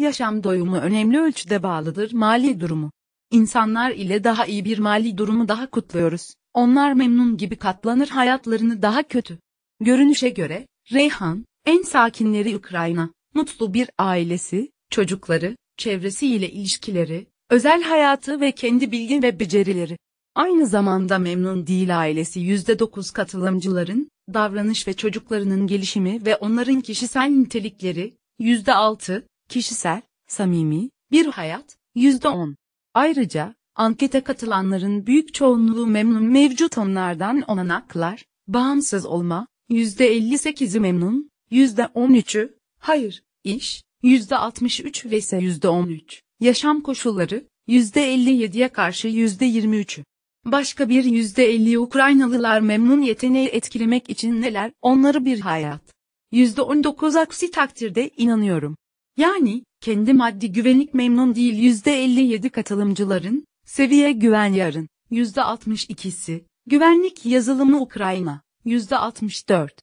Yaşam doyumu önemli ölçüde bağlıdır mali durumu. İnsanlar ile daha iyi bir mali durumu daha kutluyoruz. Onlar memnun gibi katlanır hayatlarını daha kötü. Görünüşe göre, Reyhan, en sakinleri Ukrayna, mutlu bir ailesi, çocukları, çevresiyle ilişkileri, özel hayatı ve kendi bilgi ve becerileri. Aynı zamanda memnun değil ailesi %9 katılımcıların, davranış ve çocuklarının gelişimi ve onların kişisel nitelikleri, %6, kişisel, samimi, bir hayat, %10. Ayrıca, ankete katılanların büyük çoğunluğu memnun mevcut onlardan olanaklar, bağımsız olma, %58'i memnun, %13'ü, hayır, iş, %63 ve ise %13, yaşam koşulları, %57'ye karşı %23'ü. Başka bir %50'yi Ukraynalılar memnun yeteneği etkilemek için neler onları bir hayat. %19 aksi takdirde inanıyorum. Yani, kendi maddi güvenlik memnun değil %57 katılımcıların, seviye güven yarın, %62'si, güvenlik yazılımı Ukrayna, %64.